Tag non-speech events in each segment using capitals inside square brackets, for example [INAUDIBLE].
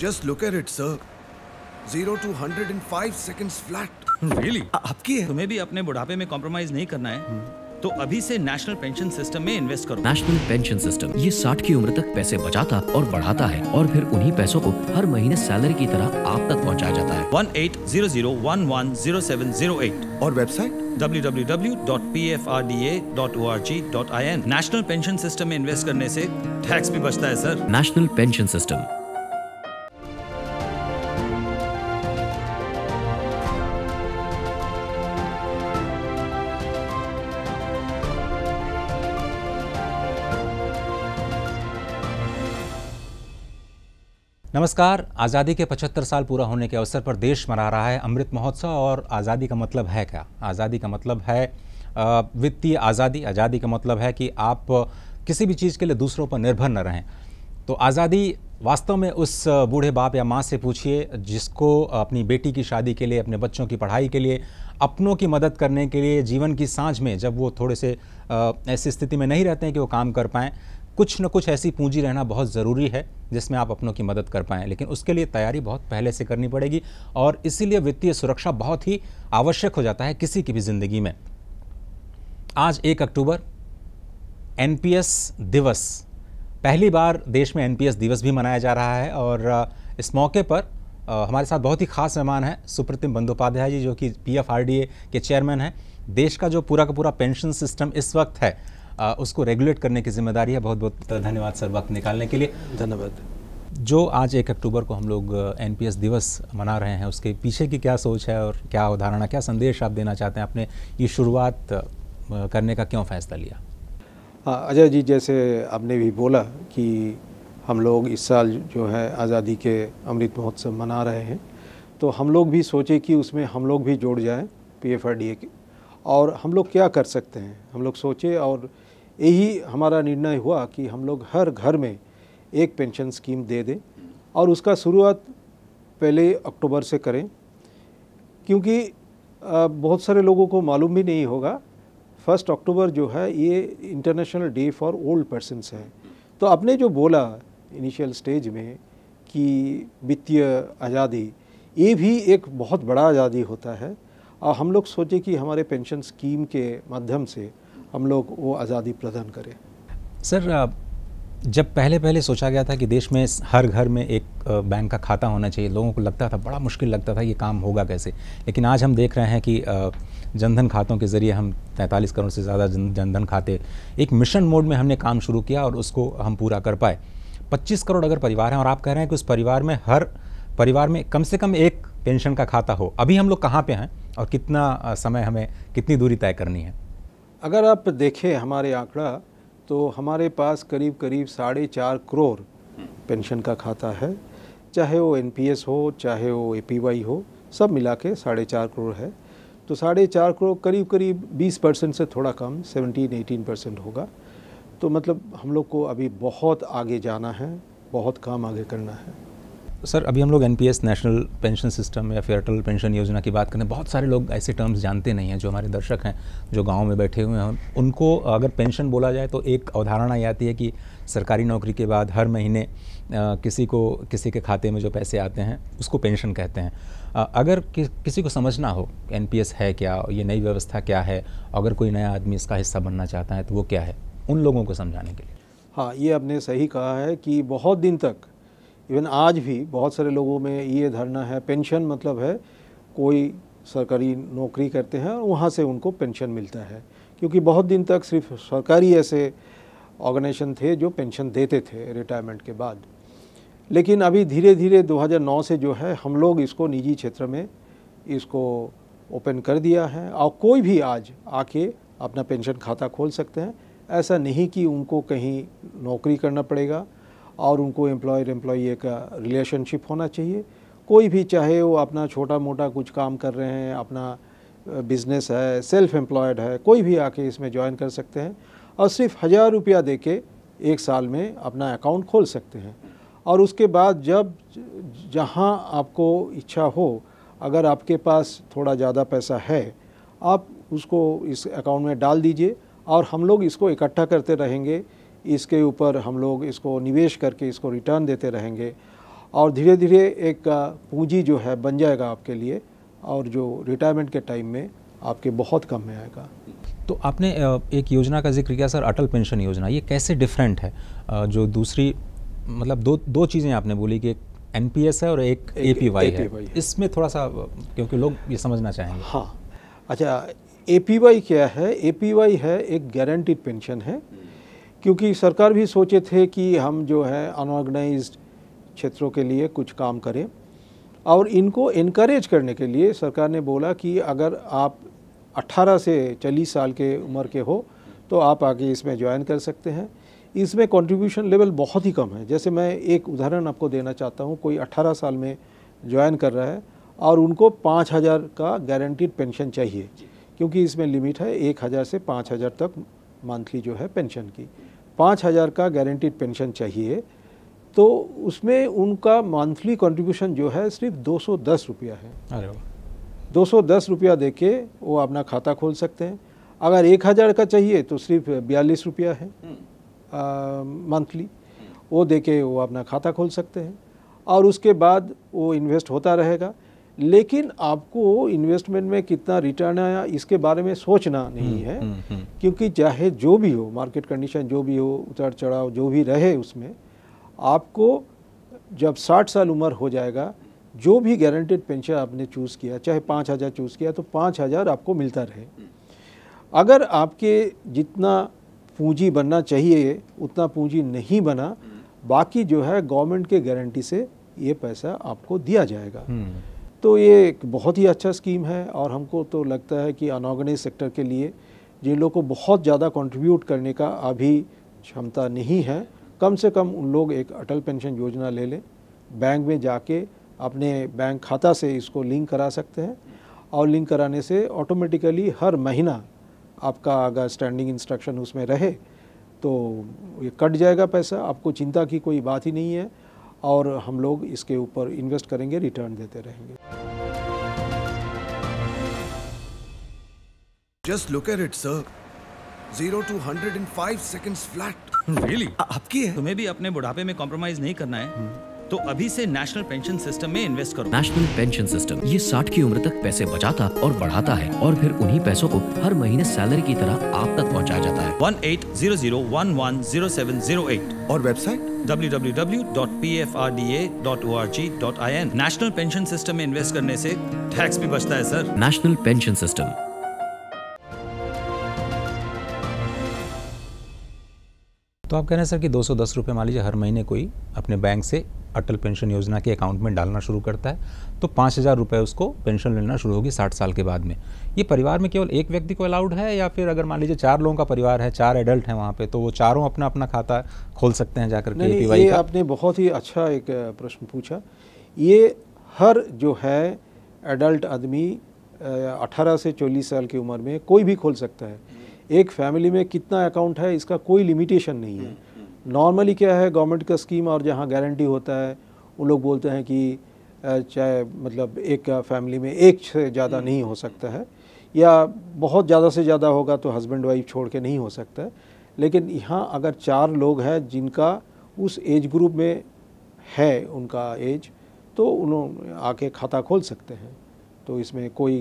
Just look at it, sir. Zero to hundred in five seconds flat. Hmm, really? आपकी है. तुम्हें भी अपने बुढ़ापे में कॉम्प्रोमाइज नहीं करना है. Hmm. तो अभी से नेशनल पेंशन सिस्टम में इन्वेस्ट करो नेशनल पेंशन सिस्टम ये 60 की उम्र तक पैसे बचाता और बढ़ाता है और फिर उन्हीं पैसों को हर महीने सैलरी की तरह आप तक पहुंचाया जाता है one eight zero zero one one zero seven zero eight और website www.pfrda.org.in national pension system में इन्वेस्ट करने से टैक्स भी बचता है सर नेशनल पेंशन सिस्टम नमस्कार आज़ादी के 75 साल पूरा होने के अवसर पर देश मना रहा है अमृत महोत्सव और आज़ादी का मतलब है क्या आज़ादी का मतलब है वित्तीय आज़ादी आज़ादी का मतलब है कि आप किसी भी चीज़ के लिए दूसरों पर निर्भर न रहें तो आज़ादी वास्तव में उस बूढ़े बाप या माँ से पूछिए जिसको अपनी बेटी की शादी के लिए अपने बच्चों की पढ़ाई के लिए अपनों की मदद करने के लिए जीवन की सांझ में जब वो थोड़े से ऐसी स्थिति में नहीं रहते हैं कि वो काम कर पाएँ कुछ न कुछ ऐसी पूंजी रहना बहुत ज़रूरी है जिसमें आप अपनों की मदद कर पाएँ लेकिन उसके लिए तैयारी बहुत पहले से करनी पड़ेगी और इसीलिए वित्तीय सुरक्षा बहुत ही आवश्यक हो जाता है किसी की भी ज़िंदगी में आज एक अक्टूबर एन दिवस पहली बार देश में एन दिवस भी मनाया जा रहा है और इस मौके पर हमारे साथ बहुत ही खास मेहमान हैं सुप्रतिम बंदोपाध्याय जी जो कि पी के चेयरमैन हैं देश का जो पूरा का पूरा पेंशन सिस्टम इस वक्त है उसको रेगुलेट करने की जिम्मेदारी है बहुत बहुत धन्यवाद सर वक्त निकालने के लिए धन्यवाद जो आज एक अक्टूबर को हम लोग एन दिवस मना रहे हैं उसके पीछे की क्या सोच है और क्या उदाहरण क्या संदेश आप देना चाहते हैं आपने ये शुरुआत करने का क्यों फैसला लिया अजय जी जैसे आपने भी बोला कि हम लोग इस साल जो है आज़ादी के अमृत महोत्सव मना रहे हैं तो हम लोग भी सोचे कि उसमें हम लोग भी जोड़ जाएं P F R D A के और हम लोग क्या कर सकते हैं हम लोग सोचे और यही हमारा निर्णय हुआ कि हम लोग हर घर में एक पेंशन स्कीम दे दें और उसका शुरुआत पहले अक्टूबर से करें क्योंकि बहुत सारे लोगों को मालूम भी नहीं होगा फर्स्ट अक्टूबर जो है ये international day for old persons है तो आपने जो बोला इनिशियल स्टेज में कि वित्तीय आज़ादी ये भी एक बहुत बड़ा आज़ादी होता है और हम लोग सोचे कि हमारे पेंशन स्कीम के माध्यम से हम लोग वो आज़ादी प्रदान करें सर जब पहले पहले सोचा गया था कि देश में हर घर में एक बैंक का खाता होना चाहिए लोगों को लगता था बड़ा मुश्किल लगता था ये काम होगा कैसे लेकिन आज हम देख रहे हैं कि जनधन खातों के ज़रिए हम 43 करोड़ से ज़्यादा जनधन खाते एक मिशन मोड में हमने काम शुरू किया और उसको हम पूरा कर पाए 25 करोड़ अगर परिवार हैं और आप कह रहे हैं कि उस परिवार में हर परिवार में कम से कम एक पेंशन का खाता हो अभी हम लोग कहाँ पर हैं और कितना समय हमें कितनी दूरी तय करनी है अगर आप देखें हमारे आंकड़ा तो हमारे पास करीब करीब साढ़े चार करोड़ पेंशन का खाता है चाहे वो एनपीएस हो चाहे वो एपीवाई हो सब मिला के साढ़े चार करोड़ है तो साढ़े चार करोड़ करीब करीब बीस परसेंट से थोड़ा कम सेवनटीन एटीन परसेंट होगा तो मतलब हम लोग को अभी बहुत आगे जाना है बहुत काम आगे करना है सर अभी हम लोग एन नेशनल पेंशन सिस्टम या फिर अटल पेंशन योजना की बात करें बहुत सारे लोग ऐसे टर्म्स जानते नहीं हैं जो हमारे दर्शक हैं जो गांव में बैठे हुए हैं उनको अगर पेंशन बोला जाए तो एक अवधारणा ये आती है कि सरकारी नौकरी के बाद हर महीने आ, किसी को किसी के खाते में जो पैसे आते हैं उसको पेंशन कहते हैं आ, अगर कि, किसी को समझना हो एन है क्या ये नई व्यवस्था क्या है अगर कोई नया आदमी इसका हिस्सा बनना चाहता है तो वो क्या है उन लोगों को समझाने के लिए हाँ ये आपने सही कहा है कि बहुत दिन तक इवन आज भी बहुत सारे लोगों में ये धारणा है पेंशन मतलब है कोई सरकारी नौकरी करते हैं और वहाँ से उनको पेंशन मिलता है क्योंकि बहुत दिन तक सिर्फ सरकारी ऐसे ऑर्गेनाइजेशन थे जो पेंशन देते थे रिटायरमेंट के बाद लेकिन अभी धीरे धीरे 2009 से जो है हम लोग इसको निजी क्षेत्र में इसको ओपन कर दिया है और कोई भी आज आके अपना पेंशन खाता खोल सकते हैं ऐसा नहीं कि उनको कहीं नौकरी करना पड़ेगा और उनको एम्प्लॉयर एम्प्लॉय का रिलेशनशिप होना चाहिए कोई भी चाहे वो अपना छोटा मोटा कुछ काम कर रहे हैं अपना बिजनेस है सेल्फ एम्प्लॉयड है कोई भी आके इसमें ज्वाइन कर सकते हैं और सिर्फ हज़ार रुपया दे के एक साल में अपना अकाउंट खोल सकते हैं और उसके बाद जब जहाँ आपको इच्छा हो अगर आपके पास थोड़ा ज़्यादा पैसा है आप उसको इस अकाउंट में डाल दीजिए और हम लोग इसको इकट्ठा करते रहेंगे इसके ऊपर हम लोग इसको निवेश करके इसको रिटर्न देते रहेंगे और धीरे धीरे एक पूंजी जो है बन जाएगा आपके लिए और जो रिटायरमेंट के टाइम में आपके बहुत कम में आएगा तो आपने एक योजना का जिक्र किया सर अटल पेंशन योजना ये कैसे डिफरेंट है जो दूसरी मतलब दो दो चीज़ें आपने बोली कि एक एन है और एक ए पी वाई है इसमें थोड़ा सा क्योंकि लोग ये समझना चाहेंगे हाँ अच्छा ए क्या है ए है एक गारंटीड पेंशन है क्योंकि सरकार भी सोचे थे कि हम जो है अनऑर्गेनाइज क्षेत्रों के लिए कुछ काम करें और इनको इनक्रेज करने के लिए सरकार ने बोला कि अगर आप 18 से 40 साल के उम्र के हो तो आप आगे इसमें ज्वाइन कर सकते हैं इसमें कंट्रीब्यूशन लेवल बहुत ही कम है जैसे मैं एक उदाहरण आपको देना चाहता हूँ कोई 18 साल में ज्वाइन कर रहा है और उनको 5000 का गारंटीड पेंशन चाहिए क्योंकि इसमें लिमिट है हज़ार से हज़ार तक मंथली जो है पेंशन की पाँच हज़ार का गारंटीड पेंशन चाहिए तो उसमें उनका मंथली कंट्रीब्यूशन जो है सिर्फ दो सौ दस रुपया है अरे दो सौ दस रुपया दे के वो अपना खाता खोल सकते हैं अगर एक हज़ार का चाहिए तो सिर्फ बयालीस रुपया है हम्म। मंथली वो दे के वो अपना खाता खोल सकते हैं और उसके बाद वो इन्वेस्ट होता रहेगा लेकिन आपको इन्वेस्टमेंट में कितना रिटर्न आया इसके बारे में सोचना नहीं हम्म, है हम्म, हम्म। क्योंकि चाहे जो भी हो मार्केट कंडीशन जो भी हो उतार चढ़ाव जो भी रहे उसमें आपको जब 60 साल उम्र हो जाएगा जो भी गारंटेड पेंशन आपने चूज़ किया चाहे पाँच हज़ार चूज़ किया तो पाँच हज़ार आपको मिलता रहे अगर आपके जितना पूंजी बनना चाहिए उतना पूंजी नहीं बना बाकी जो है गवर्नमेंट के गारंटी से ये पैसा आपको दिया जाएगा तो ये एक बहुत ही अच्छा स्कीम है और हमको तो लगता है कि अनऑर्गेनाइज सेक्टर के लिए जिन लोगों को बहुत ज़्यादा कंट्रीब्यूट करने का अभी क्षमता नहीं है कम से कम उन लोग एक अटल पेंशन योजना ले लें बैंक में जाके अपने बैंक खाता से इसको लिंक करा सकते हैं और लिंक कराने से ऑटोमेटिकली हर महीना आपका अगर स्टैंडिंग इंस्ट्रक्शन उसमें रहे तो ये कट जाएगा पैसा आपको चिंता की कोई बात ही नहीं है और हम लोग इसके ऊपर इन्वेस्ट करेंगे रिटर्न देते रहेंगे just look at it sir zero to hundred in five second flat really आपकी है तुम्हें भी अपने बुढ़ापे में कॉम्प्रोमाइज नहीं करना है हम्म। तो अभी से नेशनल पेंशन सिस्टम में इन्वेस्ट करो नेशनल पेंशन सिस्टम ये साठ की उम्र तक पैसे बचाता और बढ़ाता है और फिर उन्हीं पैसों को हर महीने सैलरी की तरह आप तक पहुंचाया जाता है one eight zero zero one one zero seven zero eight और website www.pfrda.org.in national pension system में इन्वेस्ट करने से टैक्स भी बचता है सर नेशनल पेंशन सिस्टम तो आप कह रहे हैं सर कि दो सौ दस रुपये मान लीजिए हर महीने कोई अपने बैंक से अटल पेंशन योजना के अकाउंट में डालना शुरू करता है तो पाँच हज़ार रुपये उसको पेंशन लेना शुरू होगी साठ साल के बाद में ये परिवार में केवल एक व्यक्ति को अलाउड है या फिर अगर मान लीजिए चार लोगों का परिवार है चार एडल्ट हैं वहाँ पे तो वो चारों अपना अपना खाता खोल सकते हैं जाकर के ये आपने बहुत ही अच्छा एक प्रश्न पूछा ये हर जो है एडल्ट आदमी अठारह से चौलीस साल की उम्र में कोई भी खोल सकता है एक फैमिली में कितना अकाउंट है इसका कोई लिमिटेशन नहीं है नॉर्मली क्या है गवर्नमेंट का स्कीम और जहाँ गारंटी होता है उन लोग बोलते हैं कि चाहे मतलब एक फैमिली में एक से ज़्यादा नहीं हो सकता है या बहुत ज़्यादा से ज़्यादा होगा तो हस्बैंड वाइफ छोड़ के नहीं हो सकता है लेकिन यहाँ अगर चार लोग हैं जिनका उस एज ग्रुप में है उनका एज तो उन्होंने आके खाता खोल सकते हैं तो इसमें कोई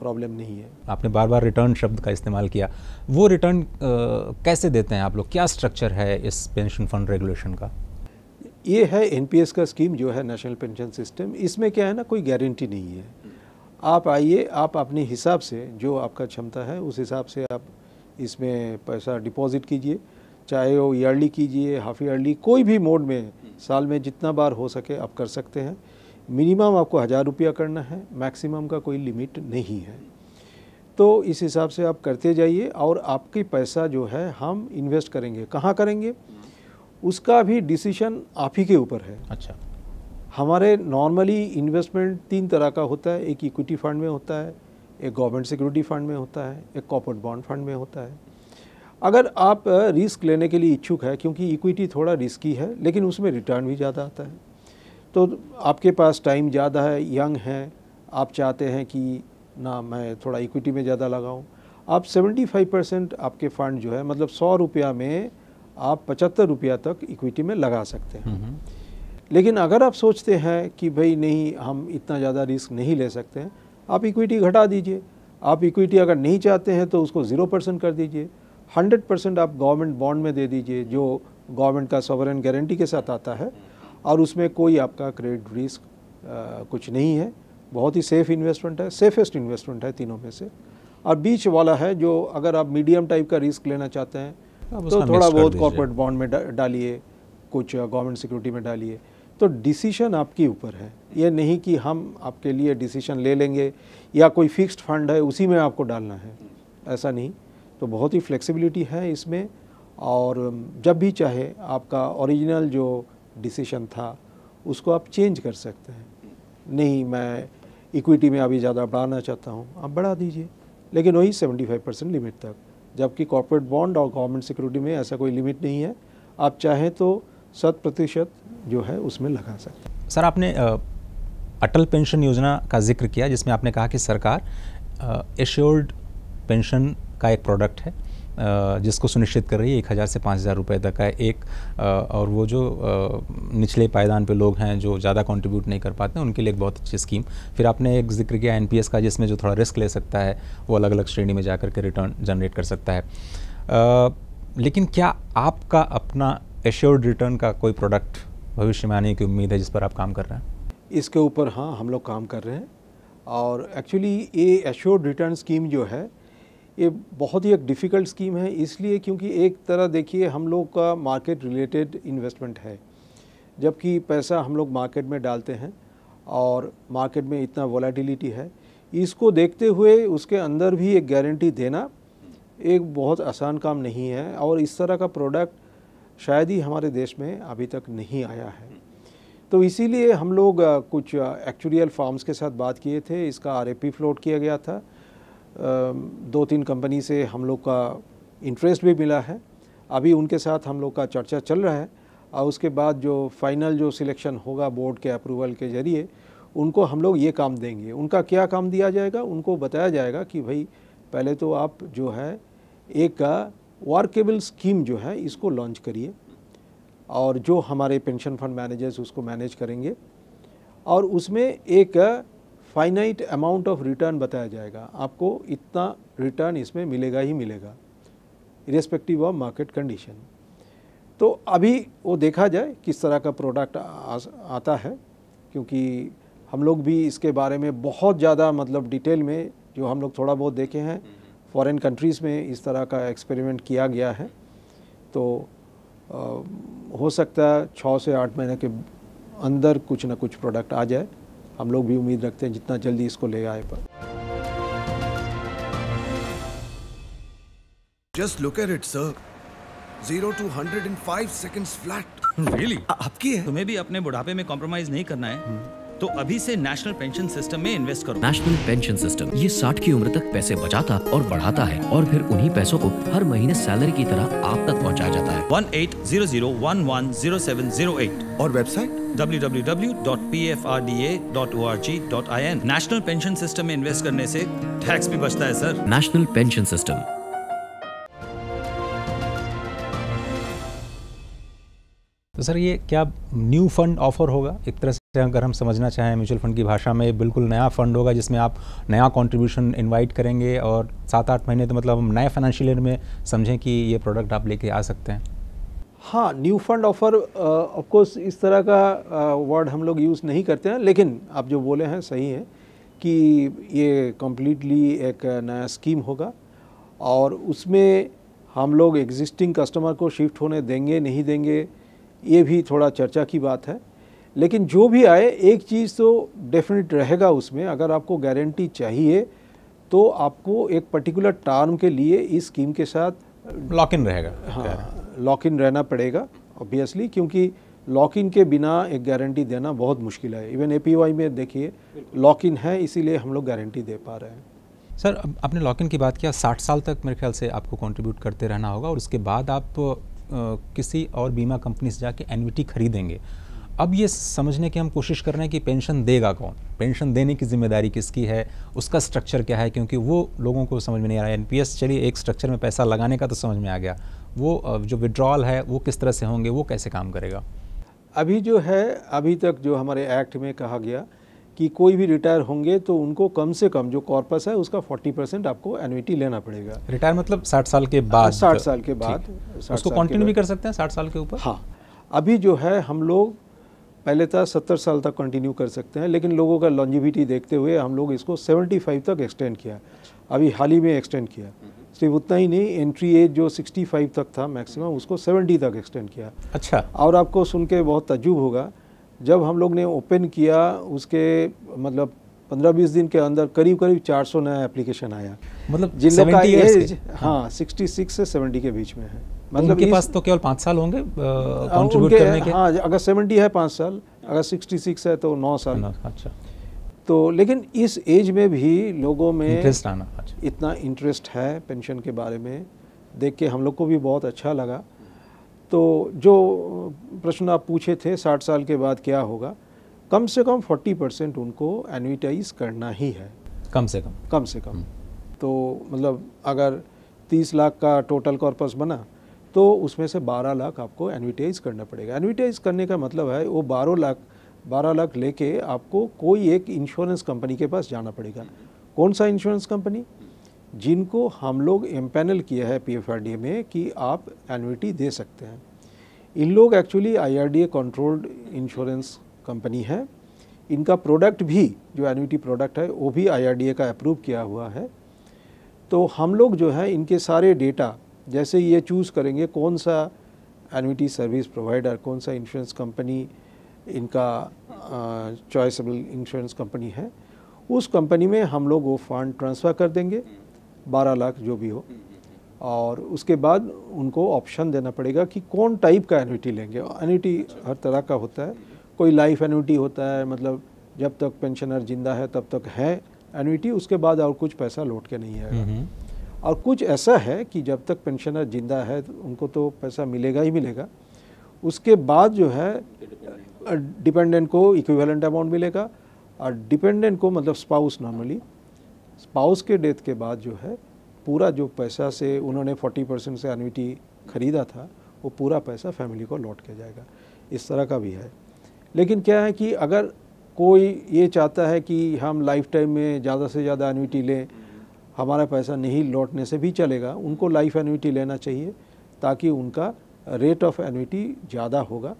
प्रॉब्लम नहीं है आपने बार बार रिटर्न शब्द का इस्तेमाल किया वो रिटर्न कैसे देते हैं आप लोग क्या स्ट्रक्चर है इस पेंशन फंड रेगुलेशन का ये है एनपीएस का स्कीम जो है नेशनल पेंशन सिस्टम इसमें क्या है ना कोई गारंटी नहीं है आप आइए आप अपने हिसाब से जो आपका क्षमता है उस हिसाब से आप इसमें पैसा डिपॉजिट कीजिए चाहे वो ईयरली कीजिए हाफ ईयरली कोई भी मोड में साल में जितना बार हो सके आप कर सकते हैं मिनिमम आपको हज़ार रुपया करना है मैक्सिमम का कोई लिमिट नहीं है तो इस हिसाब से आप करते जाइए और आपकी पैसा जो है हम इन्वेस्ट करेंगे कहाँ करेंगे उसका भी डिसीशन आप ही के ऊपर है अच्छा हमारे नॉर्मली इन्वेस्टमेंट तीन तरह का होता है एक इक्विटी फंड में होता है एक गवर्नमेंट सिक्योरिटी फंड में होता है एक कॉपोर्ट बॉन्ड फंड में होता है अगर आप रिस्क लेने के लिए इच्छुक है क्योंकि इक्विटी थोड़ा रिस्की है लेकिन उसमें रिटर्न भी ज़्यादा आता है तो आपके पास टाइम ज़्यादा है यंग हैं आप चाहते हैं कि ना मैं थोड़ा इक्विटी में ज़्यादा लगाऊं आप 75 परसेंट आपके फंड जो है मतलब सौ रुपया में आप पचहत्तर रुपया तक इक्विटी में लगा सकते हैं लेकिन अगर आप सोचते हैं कि भाई नहीं हम इतना ज़्यादा रिस्क नहीं ले सकते हैं आप इक्विटी घटा दीजिए आप इक्विटी अगर नहीं चाहते हैं तो उसको ज़ीरो परसेंट कर दीजिए हंड्रेड परसेंट आप गवर्नमेंट बॉन्ड में दे दीजिए जो गवर्नमेंट का सॉवरन गारंटी के साथ आता है और उसमें कोई आपका क्रेडिट रिस्क कुछ नहीं है बहुत ही सेफ़ इन्वेस्टमेंट है सेफेस्ट इन्वेस्टमेंट है तीनों में से और बीच वाला है जो अगर आप मीडियम टाइप का रिस्क लेना चाहते हैं तो थोड़ा बहुत कॉरपोरेट बॉन्ड में डालिए कुछ गवर्नमेंट सिक्योरिटी में डालिए तो डिसीशन आपके ऊपर है ये नहीं कि हम आपके लिए डिसीशन ले लेंगे या कोई फिक्स्ड फंड है उसी में आपको डालना है ऐसा नहीं तो बहुत ही फ्लेक्सिबिलिटी है इसमें और जब भी चाहे आपका ओरिजिनल जो डिसीशन था उसको आप चेंज कर सकते हैं नहीं मैं इक्विटी में अभी ज़्यादा बढ़ाना चाहता हूँ आप बढ़ा दीजिए लेकिन वही 75 परसेंट लिमिट तक जबकि कॉर्पोरेट बॉन्ड और गवर्नमेंट सिक्योरिटी में ऐसा कोई लिमिट नहीं है आप चाहें तो शत प्रतिशत जो है उसमें लगा सकते हैं सर आपने अटल पेंशन योजना का जिक्र किया जिसमें आपने कहा कि सरकार एश्योर्ड पेंशन का एक प्रोडक्ट है जिसको सुनिश्चित कर रही है एक हज़ार से पाँच हज़ार रुपये तक का एक और वो जो निचले पायदान पे लोग हैं जो ज़्यादा कंट्रीब्यूट नहीं कर पाते हैं उनके लिए एक बहुत अच्छी स्कीम फिर आपने एक जिक्र किया एन का जिसमें जो थोड़ा रिस्क ले सकता है वो अलग अलग श्रेणी में जा के रिटर्न जनरेट कर सकता है लेकिन क्या आपका अपना एश्योर्ड रिटर्न का कोई प्रोडक्ट भविष्य में आने की उम्मीद है जिस पर आप काम कर रहे हैं इसके ऊपर हाँ हम लोग काम कर रहे हैं और एक्चुअली ये एश्योर्ड रिटर्न स्कीम जो है ये बहुत ही एक डिफ़िकल्ट स्कीम है इसलिए क्योंकि एक तरह देखिए हम लोग का मार्केट रिलेटेड इन्वेस्टमेंट है जबकि पैसा हम लोग मार्केट में डालते हैं और मार्केट में इतना वॉलेटिलिटी है इसको देखते हुए उसके अंदर भी एक गारंटी देना एक बहुत आसान काम नहीं है और इस तरह का प्रोडक्ट शायद ही हमारे देश में अभी तक नहीं आया है तो इसीलिए हम लोग कुछ एक्चुरियल फार्म्स के साथ बात किए थे इसका आरएपी फ्लोट किया गया था दो तीन कंपनी से हम लोग का इंटरेस्ट भी मिला है अभी उनके साथ हम लोग का चर्चा चल रहा है और उसके बाद जो फाइनल जो सिलेक्शन होगा बोर्ड के अप्रूवल के ज़रिए उनको हम लोग ये काम देंगे उनका क्या काम दिया जाएगा उनको बताया जाएगा कि भाई पहले तो आप जो है एक वर्केबल स्कीम जो है इसको लॉन्च करिए और जो हमारे पेंशन फंड मैनेजर्स उसको मैनेज करेंगे और उसमें एक फाइनाइट अमाउंट ऑफ रिटर्न बताया जाएगा आपको इतना रिटर्न इसमें मिलेगा ही मिलेगा इरेस्पेक्टिव ऑफ मार्केट कंडीशन तो अभी वो देखा जाए किस तरह का प्रोडक्ट आता है क्योंकि हम लोग भी इसके बारे में बहुत ज़्यादा मतलब डिटेल में जो हम लोग थोड़ा बहुत देखे हैं फॉरेन कंट्रीज़ में इस तरह का एक्सपेरिमेंट किया गया है तो आ, हो सकता है छः से आठ महीने के अंदर कुछ ना कुछ प्रोडक्ट आ जाए हम लोग भी उम्मीद रखते हैं जितना जल्दी इसको ले आए पर Just look at it, sir. Zero to hundred in five seconds flat. Hmm, really? आपकी है तुम्हें भी अपने बुढ़ापे में कॉम्प्रोमाइज नहीं करना है hmm. तो अभी से नेशनल पेंशन सिस्टम में इन्वेस्ट करो नेशनल पेंशन सिस्टम ये 60 की उम्र तक पैसे बचाता और बढ़ाता है और फिर उन्हीं पैसों को हर महीने सैलरी की तरह आप तक पहुंचाया जाता है zero zero one one seven eight और website www.pfrda.org.in national pension system में इन्वेस्ट करने से टैक्स भी बचता है सर नेशनल पेंशन सिस्टम तो सर ये क्या न्यू फंड ऑफर होगा एक तरह से अगर हम समझना चाहें म्यूचुअल फंड की भाषा में बिल्कुल नया फंड होगा जिसमें आप नया कंट्रीब्यूशन इनवाइट करेंगे और सात आठ महीने तो मतलब हम नए फाइनेंशियल ईयर में समझें कि ये प्रोडक्ट आप लेके आ सकते हैं हाँ न्यू फंड ऑफर ऑफकोर्स इस तरह का वर्ड uh, हम लोग यूज़ नहीं करते हैं लेकिन आप जो बोले हैं सही है कि ये कम्प्लीटली एक uh, नया स्कीम होगा और उसमें हम लोग एग्जिस्टिंग कस्टमर को शिफ्ट होने देंगे नहीं देंगे ये भी थोड़ा चर्चा की बात है लेकिन जो भी आए एक चीज़ तो डेफिनेट रहेगा उसमें अगर आपको गारंटी चाहिए तो आपको एक पर्टिकुलर टर्म के लिए इस स्कीम के साथ लॉक इन रहेगा हाँ लॉक इन रहना पड़ेगा ऑब्वियसली क्योंकि लॉक इन के बिना एक गारंटी देना बहुत मुश्किल है इवन एपीवाई में देखिए लॉक इन है इसीलिए हम लोग गारंटी दे पा रहे हैं सर आपने लॉक इन की बात किया साठ साल तक मेरे ख्याल से आपको कंट्रीब्यूट करते रहना होगा और उसके बाद आप आ, किसी और बीमा कंपनी से जाके एनविटी खरीदेंगे अब ये समझने की हम कोशिश कर रहे हैं कि पेंशन देगा कौन पेंशन देने की जिम्मेदारी किसकी है उसका स्ट्रक्चर क्या है क्योंकि वो लोगों को समझ में नहीं आ रहा है एन चलिए एक स्ट्रक्चर में पैसा लगाने का तो समझ में आ गया वो जो विड्रॉल है वो किस तरह से होंगे वो कैसे काम करेगा अभी जो है अभी तक जो हमारे एक्ट में कहा गया कि कोई भी रिटायर होंगे तो उनको कम से कम जो कॉर्पस है उसका 40 परसेंट आपको एनुटी लेना पड़ेगा रिटायर मतलब 60 साल के बाद 60 साल के बाद उसको कंटिन्यू भी कर सकते हैं 60 साल के ऊपर हाँ अभी जो है हम लोग पहले था सत्तर साल तक कंटिन्यू कर सकते हैं लेकिन लोगों का लॉन्जिविटी देखते हुए हम लोग इसको सेवेंटी फाइव तक एक्सटेंड किया अभी हाल ही में एक्सटेंड किया हम्म। सिर्फ उतना ही नहीं एंट्री एज जो सिक्सटी फाइव तक था मैक्सिमम उसको सेवेंटी तक एक्सटेंड किया अच्छा और आपको सुन के बहुत तजुब होगा जब हम लोग ने ओपन किया उसके मतलब पंद्रह बीस दिन के अंदर करीब करीब सौ नया एप्लीकेशन आया मतलब जिन लोग का एज हाँ 66 से सेवेंटी के बीच में है मतलब उनके पास तो केवल पाँच साल होंगे हाँ, कंट्रीब्यूट करने के हाँ अगर सेवेंटी है पाँच साल अगर सिक्सटी सिक्स है तो नौ साल अच्छा तो लेकिन इस एज में भी लोगों में इंटरेस्ट आना अच्छा। इतना इंटरेस्ट है पेंशन के बारे में देख के हम लोग को भी बहुत अच्छा लगा तो जो प्रश्न आप पूछे थे साठ साल के बाद क्या होगा कम से कम फोर्टी परसेंट उनको एनविटाइज करना ही है कम से कम कम से कम हम्म। तो मतलब अगर तीस लाख का टोटल कॉर्पस बना तो उसमें से 12 लाख आपको एनविटाइज करना पड़ेगा एनविटाइज करने का मतलब है वो 12 लाख 12 लाख लेके आपको कोई एक इंश्योरेंस कंपनी के पास जाना पड़ेगा कौन सा इंश्योरेंस कंपनी जिनको हम लोग एम्पैनल किया है पी में कि आप एनविटी दे सकते हैं इन लोग actually I controlled insurance company है इनका प्रोडक्ट भी जो एनविटी प्रोडक्ट है वो भी आई का अप्रूव किया हुआ है तो हम लोग जो है इनके सारे डेटा जैसे ये चूज़ करेंगे कौन सा एनविटी सर्विस प्रोवाइडर कौन सा इंश्योरेंस कंपनी इनका चॉइसबल इंश्योरेंस कंपनी है उस कंपनी में हम लोग वो फंड ट्रांसफ़र कर देंगे 12 लाख जो भी हो और उसके बाद उनको ऑप्शन देना पड़ेगा कि कौन टाइप का एनविटी लेंगे एनुटी हर तरह का होता है कोई लाइफ एनविटी होता है मतलब जब तक पेंशनर जिंदा है तब तक है एनुटी उसके बाद और कुछ पैसा लौट के नहीं आएगा हम्म, हम्म। और कुछ ऐसा है कि जब तक पेंशनर जिंदा है तो उनको तो पैसा मिलेगा ही मिलेगा उसके बाद जो है डिपेंडेंट को इक्विवेलेंट अमाउंट मिलेगा और डिपेंडेंट को मतलब स्पाउस नॉर्मली स्पाउस के डेथ के बाद जो है पूरा जो पैसा से उन्होंने 40 परसेंट से अनविटी खरीदा था वो पूरा पैसा फैमिली को लौट के जाएगा इस तरह का भी है लेकिन क्या है कि अगर कोई ये चाहता है कि हम लाइफ टाइम में ज़्यादा से ज़्यादा अनविटी लें हमारा पैसा नहीं लौटने से भी चलेगा उनको लाइफ एनुटी लेना चाहिए ताकि उनका रेट ऑफ एनुटी ज़्यादा होगा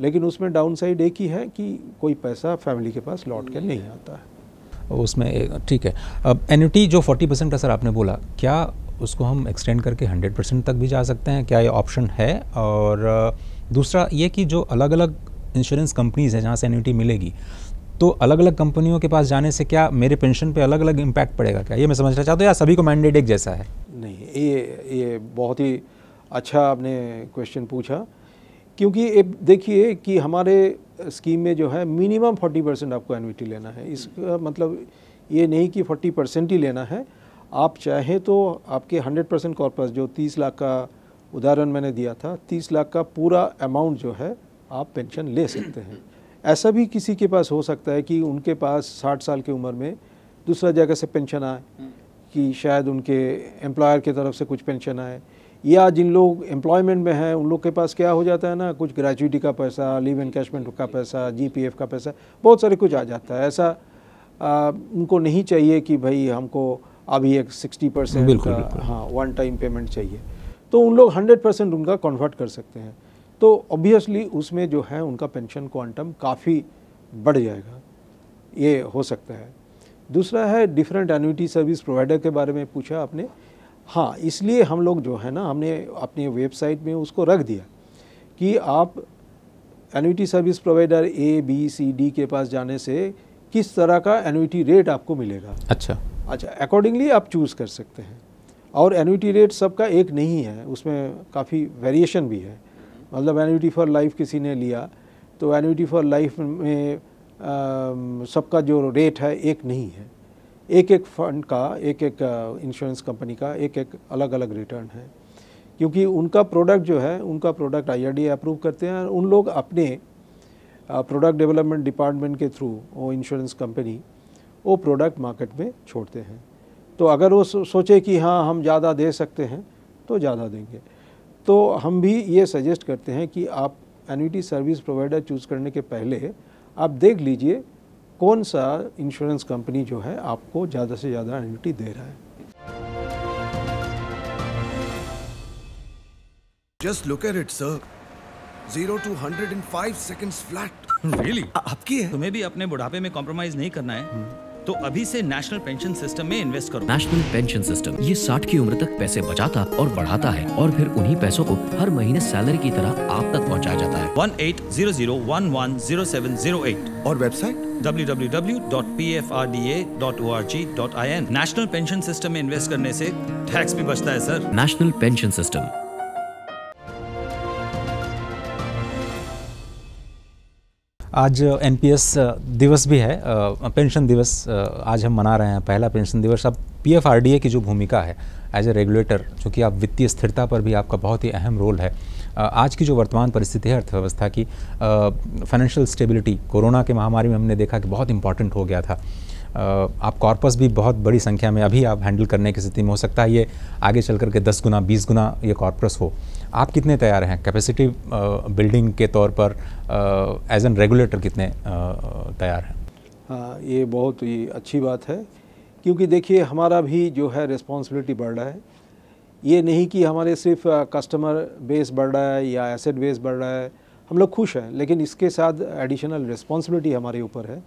लेकिन उसमें डाउन साइड एक ही है कि कोई पैसा फैमिली के पास लौट के नहीं आता है उसमें ठीक है अब एनुटी जो 40 परसेंट का सर आपने बोला क्या उसको हम एक्सटेंड करके 100 परसेंट तक भी जा सकते हैं क्या ये ऑप्शन है और दूसरा ये कि जो अलग अलग इंश्योरेंस कंपनीज़ हैं जहाँ से एन्यूटी मिलेगी तो अलग अलग कंपनियों के पास जाने से क्या मेरे पेंशन पे अलग अलग इम्पैक्ट पड़ेगा क्या ये मैं समझना चाहता हूँ या सभी को मैंडेट एक जैसा है नहीं ये ये बहुत ही अच्छा आपने क्वेश्चन पूछा क्योंकि देखिए कि हमारे स्कीम में जो है मिनिमम फोर्टी परसेंट आपको एनविटी लेना है इसका मतलब ये नहीं कि फोर्टी परसेंट ही लेना है आप चाहें तो आपके हंड्रेड परसेंट कॉर्पस जो तीस लाख का उदाहरण मैंने दिया था तीस लाख का पूरा अमाउंट जो है आप पेंशन ले सकते हैं ऐसा भी किसी के पास हो सकता है कि उनके पास साठ साल की उम्र में दूसरा जगह से पेंशन आए हम्म। कि शायद उनके एम्प्लॉयर की तरफ से कुछ पेंशन आए या जिन लोग एम्प्लॉयमेंट में हैं उन लोग के पास क्या हो जाता है ना कुछ ग्रेजुटी का पैसा लीव एनकैशमेंट का पैसा जीपीएफ का पैसा बहुत सारे कुछ आ जाता है ऐसा आ, उनको नहीं चाहिए कि भाई हमको अभी एक सिक्सटी परसेंट हाँ वन टाइम पेमेंट चाहिए तो उन लोग हंड्रेड परसेंट उनका कन्वर्ट कर सकते हैं तो ऑब्वियसली उसमें जो है उनका पेंशन क्वांटम काफ़ी बढ़ जाएगा ये हो सकता है दूसरा है डिफरेंट एनुटी सर्विस प्रोवाइडर के बारे में पूछा आपने हाँ इसलिए हम लोग जो है ना हमने अपनी वेबसाइट में उसको रख दिया कि आप annuity service provider A B C D के पास जाने से किस तरह का एनुटी रेट आपको मिलेगा अच्छा अच्छा अकॉर्डिंगली आप चूज़ कर सकते हैं और एनुटी रेट सबका एक नहीं है उसमें काफ़ी वेरिएशन भी है मतलब एन्यूटी फॉर लाइफ किसी ने लिया तो एन्यूटी फॉर लाइफ में सबका जो रेट है एक नहीं है एक एक फंड का एक एक इंश्योरेंस कंपनी का एक एक अलग अलग रिटर्न है क्योंकि उनका प्रोडक्ट जो है उनका प्रोडक्ट आई अप्रूव करते हैं और उन लोग अपने प्रोडक्ट डेवलपमेंट डिपार्टमेंट के थ्रू वो इंश्योरेंस कंपनी वो प्रोडक्ट मार्केट में छोड़ते हैं तो अगर वो सोचे कि हाँ हम ज़्यादा दे सकते हैं तो ज़्यादा देंगे तो हम भी ये सजेस्ट करते हैं कि आप एनुटी सर्विस प्रोवाइडर चूज़ करने के पहले आप देख लीजिए कौन सा इंश्योरेंस कंपनी जो है आपको ज़्यादा से ज़्यादा एनुटी दे रहा है Just look at it, sir. Zero to hundred in five seconds flat. Really? आपकी है? तुम्हें भी अपने बुढ़ापे में कॉम्प्रोमाइज नहीं करना है हम्म। तो अभी से नेशनल पेंशन सिस्टम में इन्वेस्ट करो नेशनल पेंशन सिस्टम ये साठ की उम्र तक पैसे बचाता और बढ़ाता है और फिर उन्हीं पैसों को हर महीने सैलरी की तरह आप तक पहुंचाया जाता है one eight zero zero one one zero seven zero eight और वेबसाइट एन नेशनल पेंशन सिस्टम में इन्वेस्ट करने ऐसी टैक्स भी बचता है सर नेशनल पेंशन सिस्टम आज एन दिवस भी है पेंशन दिवस आज हम मना रहे हैं पहला पेंशन दिवस अब P F R D A की जो भूमिका है एज ए रेगुलेटर चूँकि आप वित्तीय स्थिरता पर भी आपका बहुत ही अहम रोल है आज की जो वर्तमान परिस्थिति है अर्थव्यवस्था की फाइनेंशियल स्टेबिलिटी कोरोना के महामारी में हमने देखा कि बहुत इंपॉर्टेंट हो गया था आप कॉर्पस भी बहुत बड़ी संख्या में अभी आप हैंडल करने की स्थिति में हो सकता है ये आगे चल करके दस गुना बीस गुना ये कॉर्पस हो आप कितने तैयार हैं कैपेसिटी बिल्डिंग uh, के तौर पर एज एन रेगुलेटर कितने uh, तैयार हैं हाँ ये बहुत ही अच्छी बात है क्योंकि देखिए हमारा भी जो है रिस्पॉन्सिबिलिटी बढ़ रहा है ये नहीं कि हमारे सिर्फ कस्टमर uh, बेस बढ़ रहा है या एसेट बेस बढ़ रहा है हम लोग खुश हैं लेकिन इसके साथ एडिशनल रिस्पॉन्सिबिलिटी हमारे ऊपर है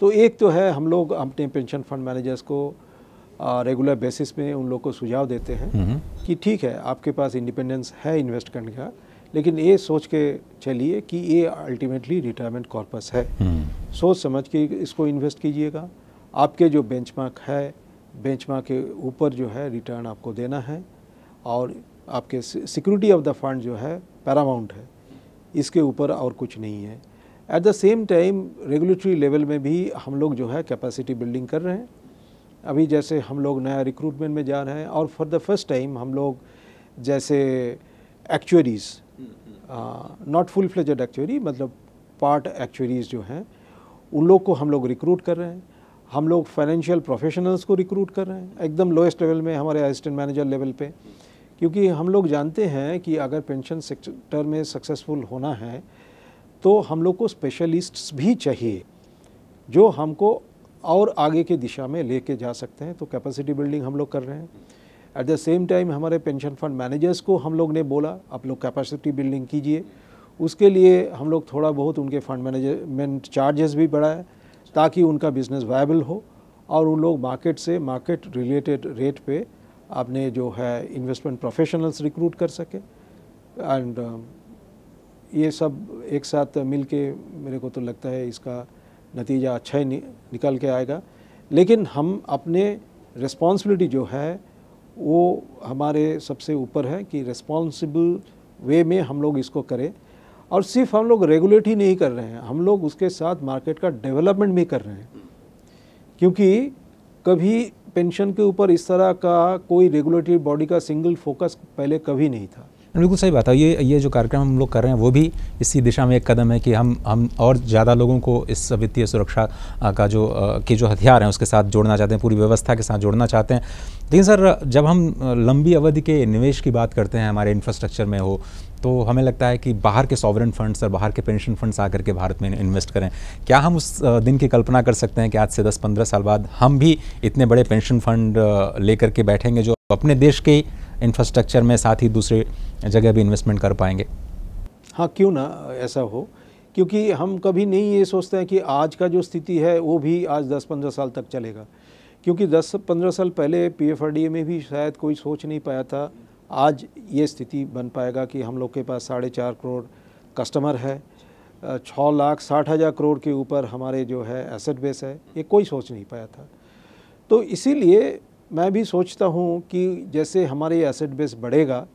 तो एक तो है हम लोग अपने पेंशन फंड मैनेजर्स को रेगुलर बेसिस में उन लोग को सुझाव देते हैं हम्म। कि ठीक है आपके पास इंडिपेंडेंस है इन्वेस्ट करने का लेकिन ये सोच के चलिए कि ये अल्टीमेटली रिटायरमेंट कॉर्पस है हम्म। सोच समझ के इसको इन्वेस्ट कीजिएगा आपके जो बेंचमार्क है बेंचमार्क के ऊपर जो है रिटर्न आपको देना है और आपके सिक्योरिटी ऑफ द फंड जो है पैरामाउंट है इसके ऊपर और कुछ नहीं है at the same time regulatory level में भी हम लोग जो है कैपेसिटी बिल्डिंग कर रहे हैं अभी जैसे हम लोग नया रिक्रूटमेंट में जा रहे हैं और फॉर द फर्स्ट टाइम हम लोग जैसे actuaries not full fledged actuary मतलब पार्ट एक्चुअरीज जो हैं उन लोग को हम लोग रिक्रूट कर रहे हैं हम लोग फाइनेंशियल प्रोफेशनल्स को रिक्रूट कर रहे हैं एकदम लोएस्ट लेवल में हमारे असिस्टेंट मैनेजर लेवल पे क्योंकि हम लोग जानते हैं कि अगर पेंशन सेक्टर में सक्सेसफुल होना है तो हम लोग को स्पेशलिस्ट्स भी चाहिए जो हमको और आगे की दिशा में लेके जा सकते हैं तो कैपेसिटी बिल्डिंग हम लोग कर रहे हैं एट द सेम टाइम हमारे पेंशन फंड मैनेजर्स को हम लोग ने बोला आप लोग कैपेसिटी बिल्डिंग कीजिए उसके लिए हम लोग थोड़ा बहुत उनके फंड मैनेजमेंट चार्जेस भी बढ़ाए ताकि उनका बिजनेस वायबल हो और उन लोग मार्केट से मार्केट रिलेटेड रेट पे आपने जो है इन्वेस्टमेंट प्रोफेशनल्स रिक्रूट कर सके एंड um, ये सब एक साथ मिलके मेरे को तो लगता है इसका नतीजा अच्छा ही निकल के आएगा लेकिन हम अपने रिस्पॉन्सिबिलिटी जो है वो हमारे सबसे ऊपर है कि रिस्पॉन्सिबल वे में हम लोग इसको करें और सिर्फ हम लोग रेगुलेट ही नहीं कर रहे हैं हम लोग उसके साथ मार्केट का डेवलपमेंट भी कर रहे हैं क्योंकि कभी पेंशन के ऊपर इस तरह का कोई रेगुलेटरी बॉडी का सिंगल फोकस पहले कभी नहीं था बिल्कुल सही बात है ये ये जो कार्यक्रम हम लोग कर रहे हैं वो भी इसी दिशा में एक कदम है कि हम हम और ज़्यादा लोगों को इस वित्तीय सुरक्षा का जो के जो हथियार हैं उसके साथ जोड़ना चाहते हैं पूरी व्यवस्था के साथ जोड़ना चाहते हैं लेकिन सर जब हम लंबी अवधि के निवेश की बात करते हैं हमारे इंफ्रास्ट्रक्चर में हो तो हमें लगता है कि बाहर के सॉवरन फंड्स और बाहर के पेंशन फंड्स आकर के भारत में इन्वेस्ट करें क्या हम उस दिन की कल्पना कर सकते हैं कि आज से 10-15 साल बाद हम भी इतने बड़े पेंशन फंड लेकर के बैठेंगे जो अपने देश के इंफ्रास्ट्रक्चर में साथ ही दूसरे जगह भी इन्वेस्टमेंट कर पाएंगे हाँ क्यों ना ऐसा हो क्योंकि हम कभी नहीं ये सोचते हैं कि आज का जो स्थिति है वो भी आज 10-15 साल तक चलेगा क्योंकि 10-15 साल पहले पीएफआरडीए में भी शायद कोई सोच नहीं पाया था आज ये स्थिति बन पाएगा कि हम लोग के पास साढ़े चार करोड़ कस्टमर है छः लाख साठ हज़ार करोड़ के ऊपर हमारे जो है एसेट बेस है ये कोई सोच नहीं पाया था तो इसीलिए मैं भी सोचता हूँ कि जैसे हमारे एसेट बेस बढ़ेगा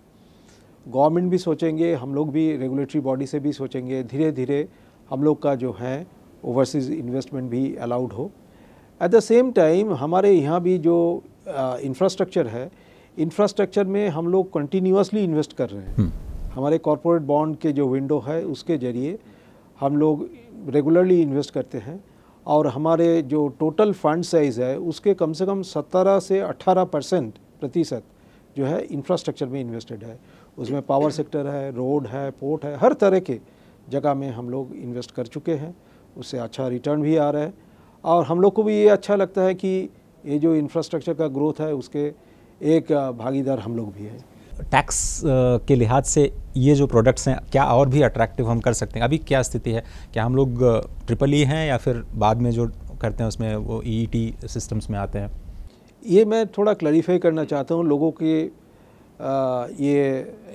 गवर्नमेंट भी सोचेंगे हम लोग भी रेगुलेटरी बॉडी से भी सोचेंगे धीरे धीरे हम लोग का जो है ओवरसीज़ इन्वेस्टमेंट भी अलाउड हो एट द सेम टाइम हमारे यहाँ भी जो इंफ्रास्ट्रक्चर है इंफ्रास्ट्रक्चर में हम लोग कंटिन्यूसली इन्वेस्ट कर रहे हैं हम्म। हमारे कॉरपोरेट बॉन्ड के जो विंडो है उसके ज़रिए हम लोग रेगुलरली इन्वेस्ट करते हैं और हमारे जो टोटल फंड साइज़ है उसके कम से कम 17 से 18 परसेंट प्रतिशत जो है इंफ्रास्ट्रक्चर में इन्वेस्टेड है उसमें पावर सेक्टर है रोड है पोर्ट है हर तरह के जगह में हम लोग इन्वेस्ट कर चुके हैं उससे अच्छा रिटर्न भी आ रहा है और हम लोग को भी ये अच्छा लगता है कि ये जो इंफ्रास्ट्रक्चर का ग्रोथ है उसके एक भागीदार हम लोग भी हैं टैक्स के लिहाज से ये जो प्रोडक्ट्स हैं क्या और भी अट्रैक्टिव हम कर सकते हैं अभी क्या स्थिति है क्या हम लोग ट्रिपल ई हैं या फिर बाद में जो करते हैं उसमें वो ई e e सिस्टम्स में आते हैं ये मैं थोड़ा क्लरिफाई करना चाहता हूँ लोगों के आ, ये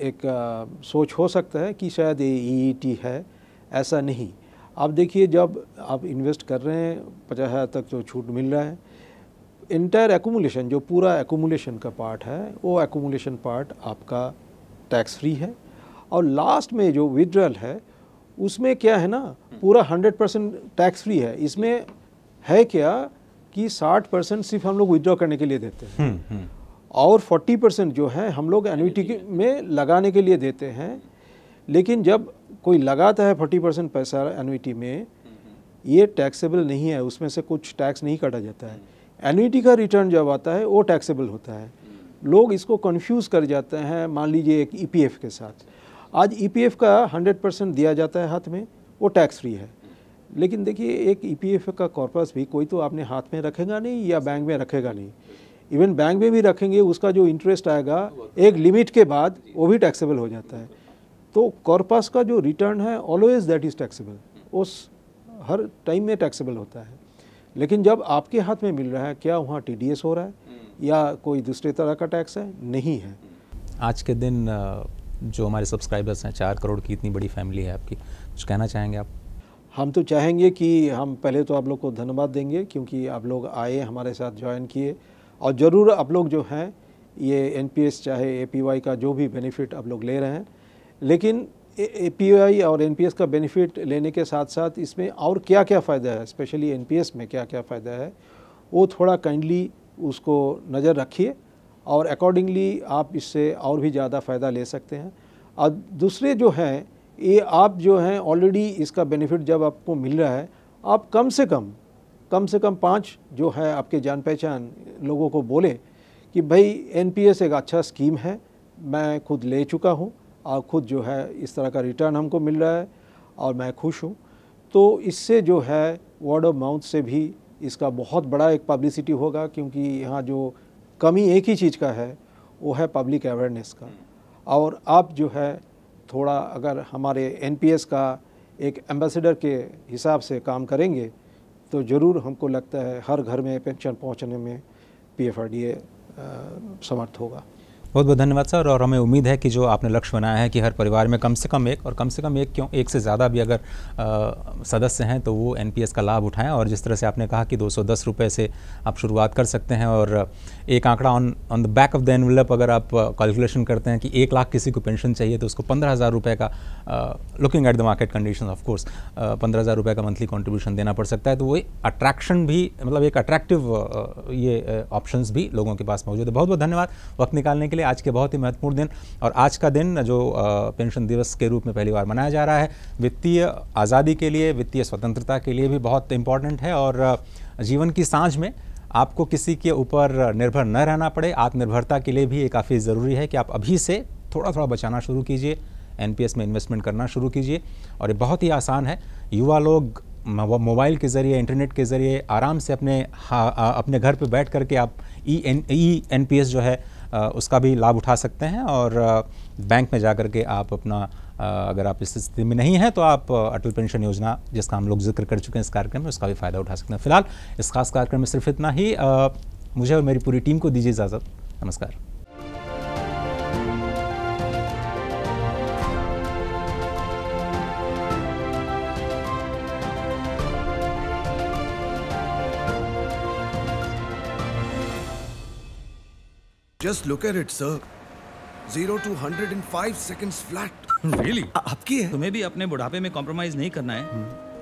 एक आ, सोच हो सकता है कि शायद ये ई e है ऐसा नहीं आप देखिए जब आप इन्वेस्ट कर रहे हैं पचास हज़ार तक जो छूट मिल रहा है इंटायर एकोमुलेशन जो पूरा एकोमुलेशन का पार्ट है वो एकोमुलेशन पार्ट आपका टैक्स फ्री है और लास्ट में जो विड्रॉल है उसमें क्या है ना हम्म। पूरा हंड्रेड परसेंट टैक्स फ्री है इसमें है क्या कि साठ परसेंट सिर्फ हम लोग विदड्रॉ करने के लिए देते हैं हम्म, हम्म। और फोर्टी परसेंट जो है हम लोग एनविटी में लगाने के लिए देते हैं लेकिन जब कोई लगाता है फोर्टी परसेंट पैसा एनविटी में ये टैक्सेबल नहीं है उसमें से कुछ टैक्स नहीं काटा जाता है एनुटी का रिटर्न जब आता है वो टैक्सेबल होता है लोग इसको कन्फ्यूज़ कर जाते हैं मान लीजिए एक ई e के साथ आज ई e का हंड्रेड परसेंट दिया जाता है हाथ में वो टैक्स फ्री है लेकिन देखिए एक ई e का कॉर्पस भी कोई तो आपने हाथ में रखेगा नहीं या बैंक में रखेगा नहीं इवन बैंक में भी रखेंगे उसका जो इंटरेस्ट आएगा एक लिमिट के बाद वो भी टैक्सेबल हो जाता है तो कॉर्पस का जो रिटर्न है ऑलवेज दैट इज़ टैक्सेबल उस हर टाइम में टैक्सेबल होता है लेकिन जब आपके हाथ में मिल रहा है क्या वहाँ टी हो रहा है हम्म। या कोई दूसरे तरह का टैक्स है नहीं है हम्म। आज के दिन जो हमारे सब्सक्राइबर्स हैं चार करोड़ की इतनी बड़ी फैमिली है आपकी कुछ कहना चाहेंगे आप हम तो चाहेंगे कि हम पहले तो आप लोग को धन्यवाद देंगे क्योंकि आप लोग आए हमारे साथ ज्वाइन किए और ज़रूर आप लोग जो हैं ये एन चाहे ए का जो भी बेनिफिट आप लोग ले रहे हैं लेकिन ए और एन का बेनिफिट लेने के साथ साथ इसमें और क्या क्या फ़ायदा है स्पेशली एन में क्या क्या फ़ायदा है वो थोड़ा काइंडली उसको नज़र रखिए और अकॉर्डिंगली आप इससे और भी ज़्यादा फ़ायदा ले सकते हैं और दूसरे जो हैं ये आप जो हैं ऑलरेडी इसका बेनिफिट जब आपको मिल रहा है आप कम से कम कम से कम पाँच जो है आपके जान पहचान लोगों को बोले कि भाई एन एक अच्छा स्कीम है मैं खुद ले चुका हूँ और ख़ुद जो है इस तरह का रिटर्न हमको मिल रहा है और मैं खुश हूँ तो इससे जो है वर्ड ऑफ माउथ से भी इसका बहुत बड़ा एक पब्लिसिटी होगा क्योंकि यहाँ जो कमी एक ही चीज़ का है वो है पब्लिक अवेयरनेस का और आप जो है थोड़ा अगर हमारे एनपीएस का एक एम्बेसडर के हिसाब से काम करेंगे तो ज़रूर हमको लगता है हर घर में पेंशन पहुंचने में पीएफआरडीए समर्थ होगा बहुत बहुत धन्यवाद सर और हमें उम्मीद है कि जो आपने लक्ष्य बनाया है कि हर परिवार में कम से कम एक और कम से कम एक क्यों एक से ज़्यादा भी अगर आ, सदस्य हैं तो वो एनपीएस का लाभ उठाएं और जिस तरह से आपने कहा कि दो सौ से आप शुरुआत कर सकते हैं और एक आंकड़ा on on the back of the envelope अगर आप कैलकुलेशन करते हैं कि एक लाख किसी को पेंशन चाहिए तो उसको पंद्रह हज़ार रुपये का looking at the market condition of course पंद्रह हज़ार रुपये का मंथली कॉन्ट्रीब्यूशन देना पड़ सकता है तो वो अट्रैक्शन भी मतलब एक अट्रैक्टिव ये ऑप्शंस भी लोगों के पास मौजूद है बहुत बहुत धन्यवाद वक्त निकालने के लिए लिए आज के बहुत ही महत्वपूर्ण दिन और आज का दिन जो पेंशन दिवस के रूप में पहली बार मनाया जा रहा है वित्तीय आज़ादी के लिए वित्तीय स्वतंत्रता के लिए भी बहुत इंपॉर्टेंट है और जीवन की सांझ में आपको किसी के ऊपर निर्भर न रहना पड़े आत्मनिर्भरता के लिए भी ये काफ़ी ज़रूरी है कि आप अभी से थोड़ा थोड़ा बचाना शुरू कीजिए एनपीएस में इन्वेस्टमेंट करना शुरू कीजिए और ये बहुत ही आसान है युवा लोग मोबाइल के ज़रिए इंटरनेट के ज़रिए आराम से अपने हाँ, अपने घर पे बैठ करके आप E N E N P S जो है उसका भी लाभ उठा सकते हैं और बैंक में जाकर के आप अपना अगर आप इस स्थिति में नहीं हैं तो आप अटल पेंशन योजना जिसका हम लोग जिक्र कर चुके हैं इस कार्यक्रम में उसका भी फ़ायदा उठा सकते हैं फिलहाल इस खास कार्यक्रम में सिर्फ इतना ही मुझे और मेरी पूरी टीम को दीजिए इजाज़त नमस्कार Just look at it, sir. Zero to hundred in five seconds flat. [LAUGHS] Really? आपकी है? तुम्हें भी अपने बुढ़ापे में compromise नहीं करना है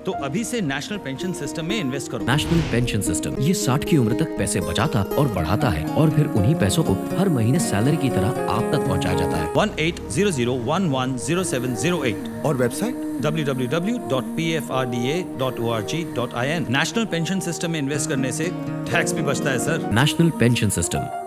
तो अभी से नेशनल पेंशन सिस्टम में इन्वेस्ट करो नेशनल पेंशन सिस्टम ये 60 की उम्र तक पैसे बचाता और बढ़ाता है और फिर उन्हीं पैसों को हर महीने सैलरी की तरह आप तक पहुंचाया जाता है one eight zero zero one one zero seven zero eight और website www.pfrda.org.in national pension system में इन्वेस्ट करने से टैक्स भी बचता है सर नेशनल पेंशन सिस्टम